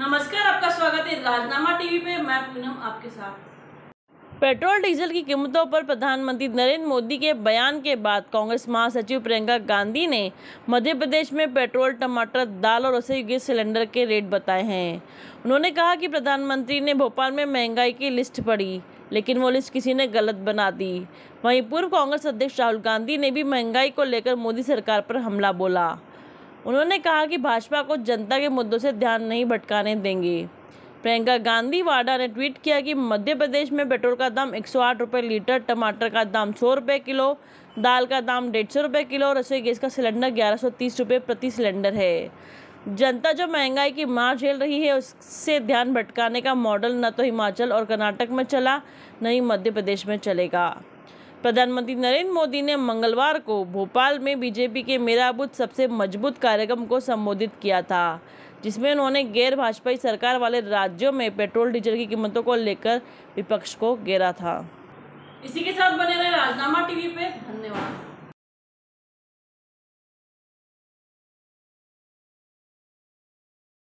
नमस्कार आपका स्वागत है राजनामा टीवी पे मैं पूनम आपके साथ पेट्रोल डीजल की कीमतों पर प्रधानमंत्री नरेंद्र मोदी के बयान के बाद कांग्रेस महासचिव प्रियंका गांधी ने मध्य प्रदेश में पेट्रोल टमाटर दाल और रसोई गैस सिलेंडर के रेट बताए हैं उन्होंने कहा कि प्रधानमंत्री ने भोपाल में महंगाई की लिस्ट पढ़ी लेकिन वो लिस्ट किसी ने गलत बना दी वहीं पूर्व कांग्रेस अध्यक्ष राहुल गांधी ने भी महंगाई को लेकर मोदी सरकार पर हमला बोला उन्होंने कहा कि भाजपा को जनता के मुद्दों से ध्यान नहीं भटकाने देंगी प्रियंका गांधी वाडा ने ट्वीट किया कि मध्य प्रदेश में पेट्रोल का दाम एक सौ लीटर टमाटर का दाम सौ रुपये किलो दाल का दाम डेढ़ सौ रुपये किलो रसोई गैस का सिलेंडर ग्यारह सौ तीस रुपये प्रति सिलेंडर है जनता जो महंगाई की मार झेल रही है उससे ध्यान भटकाने का मॉडल न तो हिमाचल और कर्नाटक में चला न ही मध्य प्रदेश में चलेगा प्रधानमंत्री नरेंद्र मोदी ने मंगलवार को भोपाल में बीजेपी के मेरा बुद्ध सबसे मजबूत कार्यक्रम को संबोधित किया था जिसमें उन्होंने गैर भाजपाई सरकार वाले राज्यों में पेट्रोल डीजल की कीमतों को लेकर विपक्ष को घेरा था इसी के साथ बने रहे राजनामा टीवी पे धन्यवाद